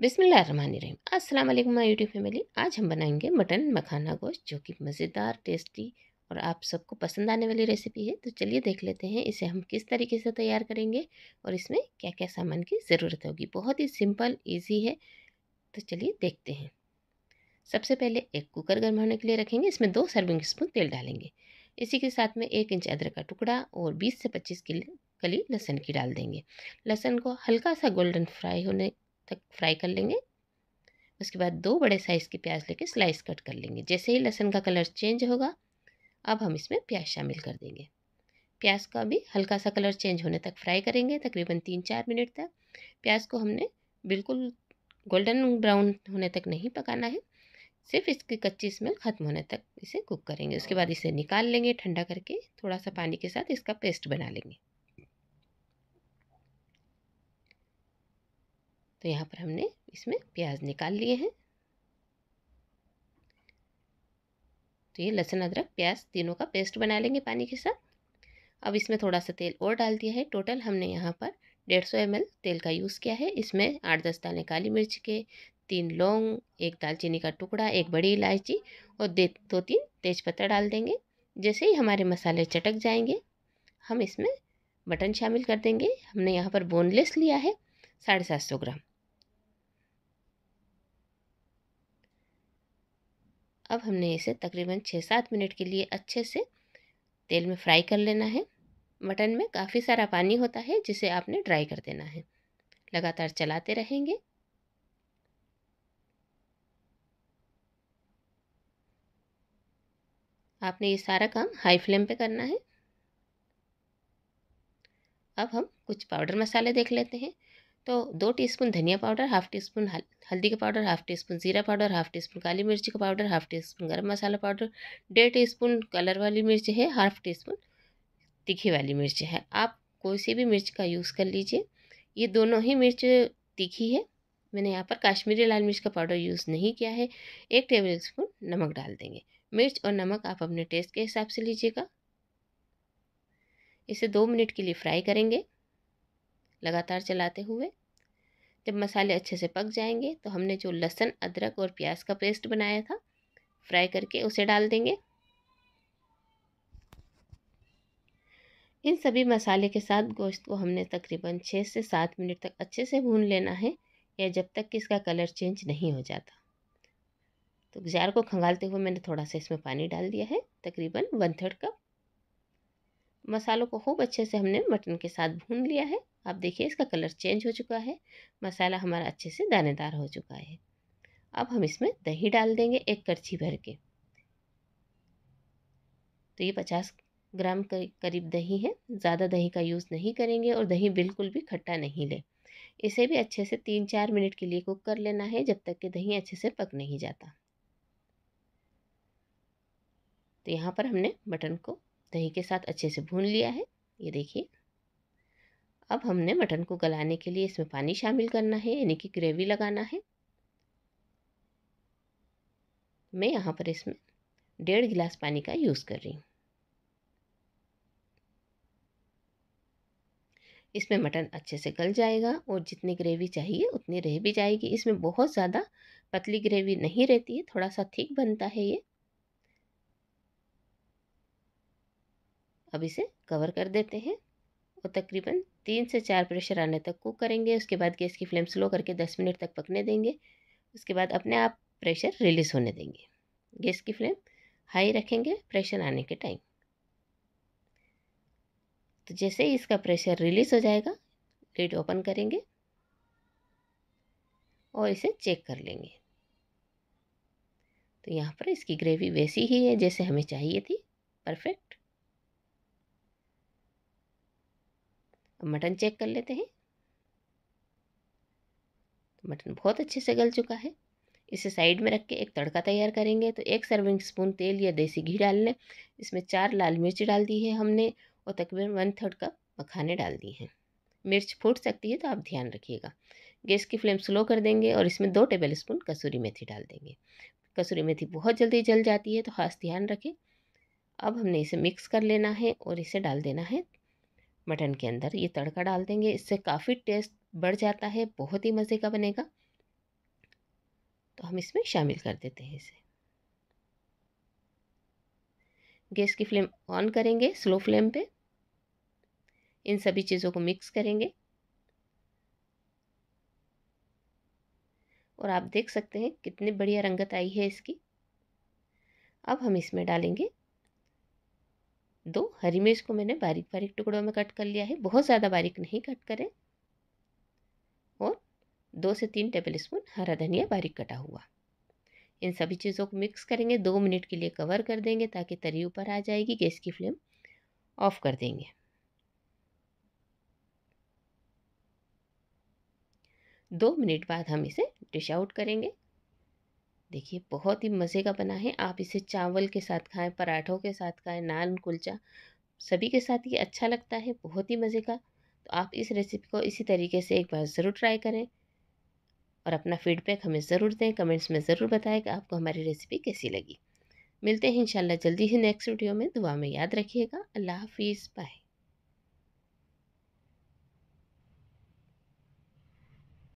बिसमीम अस्सलाम वालेकुम माय यूट्यूब फैमिली आज हम बनाएंगे मटन मखाना गोश्त जो कि मज़ेदार टेस्टी और आप सबको पसंद आने वाली रेसिपी है तो चलिए देख लेते हैं इसे हम किस तरीके से तैयार करेंगे और इसमें क्या क्या सामान की ज़रूरत होगी बहुत ही सिंपल ईजी है तो चलिए देखते हैं सबसे पहले एक कुकर गर्म होने के लिए रखेंगे इसमें दो सर्विंग स्पून तेल डालेंगे इसी के साथ में एक इंच अदरक का टुकड़ा और बीस से पच्चीस किलो कली लहसन की डाल देंगे लहसन को हल्का सा गोल्डन फ्राई होने तक फ्राई कर लेंगे उसके बाद दो बड़े साइज़ की प्याज लेके स्लाइस कट कर लेंगे जैसे ही लहसुन का कलर चेंज होगा अब हम इसमें प्याज शामिल कर देंगे प्याज का भी हल्का सा कलर चेंज होने तक फ्राई करेंगे तकरीबन तीन चार मिनट तक प्याज को हमने बिल्कुल गोल्डन ब्राउन होने तक नहीं पकाना है सिर्फ इसकी कच्ची स्मेल ख़त्म होने तक इसे कुक करेंगे उसके बाद इसे निकाल लेंगे ठंडा करके थोड़ा सा पानी के साथ इसका पेस्ट बना लेंगे तो यहाँ पर हमने इसमें प्याज निकाल लिए हैं तो ये लहसुन अदरक प्याज तीनों का पेस्ट बना लेंगे पानी के साथ अब इसमें थोड़ा सा तेल और डाल दिया है टोटल हमने यहाँ पर डेढ़ सौ एम तेल का यूज़ किया है इसमें आठ दस दाने काली मिर्च के तीन लौंग एक दालचीनी का टुकड़ा एक बड़ी इलायची और दे दो तीन तेज़पत्ता डाल देंगे जैसे ही हमारे मसाले चटक जाएंगे हम इसमें मटन शामिल कर देंगे हमने यहाँ पर बोनलेस लिया है साढ़े सात सौ ग्राम अब हमने इसे तकरीबन छः सात मिनट के लिए अच्छे से तेल में फ्राई कर लेना है मटन में काफ़ी सारा पानी होता है जिसे आपने ड्राई कर देना है लगातार चलाते रहेंगे आपने ये सारा काम हाई फ्लेम पे करना है अब हम कुछ पाउडर मसाले देख लेते हैं तो दो टीस्पून धनिया पाउडर हाफ टी स्पून हल्दी का पाउडर हाफ टी स्पून जीरा पाउडर हाफ टी स्पून काली मिर्ची का पाउडर हाफ टी स्पून गर्म मसाला पाउडर डेढ़ टी स्पून कलर वाली मिर्च है हाफ टी स्पून तीखी वाली मिर्च है आप कोई सी भी मिर्च का यूज़ कर लीजिए ये दोनों ही मिर्च तीखी है मैंने यहाँ पर काश्मीरी लाल मिर्च का पाउडर यूज़ नहीं किया है एक टेबल स्पून नमक डाल देंगे मिर्च और नमक आप अपने टेस्ट के हिसाब से लीजिएगा इसे दो मिनट के लिए फ्राई करेंगे लगातार चलाते हुए जब मसाले अच्छे से पक जाएंगे तो हमने जो लहसुन अदरक और प्याज का पेस्ट बनाया था फ्राई करके उसे डाल देंगे इन सभी मसाले के साथ गोश्त को हमने तकरीबन छः से सात मिनट तक अच्छे से भून लेना है या जब तक कि इसका कलर चेंज नहीं हो जाता तो जार को खंगालते हुए मैंने थोड़ा सा इसमें पानी डाल दिया है तकरीबन वन थर्ड कप मसालों को खूब अच्छे से हमने मटन के साथ भून लिया है आप देखिए इसका कलर चेंज हो चुका है मसाला हमारा अच्छे से दानेदार हो चुका है अब हम इसमें दही डाल देंगे एक करछी भर के तो ये पचास ग्राम करीब दही है ज़्यादा दही का यूज़ नहीं करेंगे और दही बिल्कुल भी खट्टा नहीं ले इसे भी अच्छे से तीन चार मिनट के लिए कुक कर लेना है जब तक कि दही अच्छे से पक नहीं जाता तो यहाँ पर हमने मटन को दही के साथ अच्छे से भून लिया है ये देखिए अब हमने मटन को गलाने के लिए इसमें पानी शामिल करना है यानी कि ग्रेवी लगाना है मैं यहाँ पर इसमें डेढ़ गिलास पानी का यूज़ कर रही हूँ इसमें मटन अच्छे से गल जाएगा और जितनी ग्रेवी चाहिए उतनी रह भी जाएगी इसमें बहुत ज़्यादा पतली ग्रेवी नहीं रहती है थोड़ा सा थिक बनता है ये अब इसे कवर कर देते हैं और तकरीबन तीन से चार प्रेशर आने तक कुक करेंगे उसके बाद गैस की फ्लेम स्लो करके दस मिनट तक पकने देंगे उसके बाद अपने आप प्रेशर रिलीज़ होने देंगे गैस की फ्लेम हाई रखेंगे प्रेशर आने के टाइम तो जैसे ही इसका प्रेशर रिलीज़ हो जाएगा लिड ओपन करेंगे और इसे चेक कर लेंगे तो यहाँ पर इसकी ग्रेवी वैसी ही है जैसे हमें चाहिए थी परफेक्ट मटन चेक कर लेते हैं मटन बहुत अच्छे से गल चुका है इसे साइड में रख के एक तड़का तैयार करेंगे तो एक सर्विंग स्पून तेल या देसी घी डाल लें इसमें चार लाल मिर्च डाल दी है हमने और तकरीबन वन थर्ड कप मखाने डाल दिए हैं मिर्च फूट सकती है तो आप ध्यान रखिएगा गैस की फ्लेम स्लो कर देंगे और इसमें दो टेबल स्पून कसूरी मेथी डाल देंगे कसूरी मेथी बहुत जल्दी जल जाती है तो खास ध्यान रखें अब हमने इसे मिक्स कर लेना है और इसे डाल देना है मटन के अंदर ये तड़का डाल देंगे इससे काफ़ी टेस्ट बढ़ जाता है बहुत ही मज़े का बनेगा तो हम इसमें शामिल कर देते हैं इसे गैस की फ्लेम ऑन करेंगे स्लो फ्लेम पे इन सभी चीज़ों को मिक्स करेंगे और आप देख सकते हैं कितनी बढ़िया रंगत आई है इसकी अब हम इसमें डालेंगे दो हरी मिर्च को मैंने बारीक बारीक टुकड़ों में कट कर लिया है बहुत ज़्यादा बारीक नहीं कट करें और दो से तीन टेबल स्पून हरा धनिया बारीक कटा हुआ इन सभी चीज़ों को मिक्स करेंगे दो मिनट के लिए कवर कर देंगे ताकि तरी ऊपर आ जाएगी गैस की फ्लेम ऑफ कर देंगे दो मिनट बाद हम इसे डिश आउट करेंगे देखिए बहुत ही मज़े का बना है आप इसे चावल के साथ खाएं पराठों के साथ खाएं नान कुलचा सभी के साथ ये अच्छा लगता है बहुत ही मज़े का तो आप इस रेसिपी को इसी तरीके से एक बार ज़रूर ट्राई करें और अपना फीडबैक हमें ज़रूर दें कमेंट्स में ज़रूर बताएं कि आपको हमारी रेसिपी कैसी लगी मिलते हैं इंशाल्लाह जल्दी ही नेक्स्ट वीडियो में दुआ में याद रखिएगा अल्लाह हाफिज़ बाय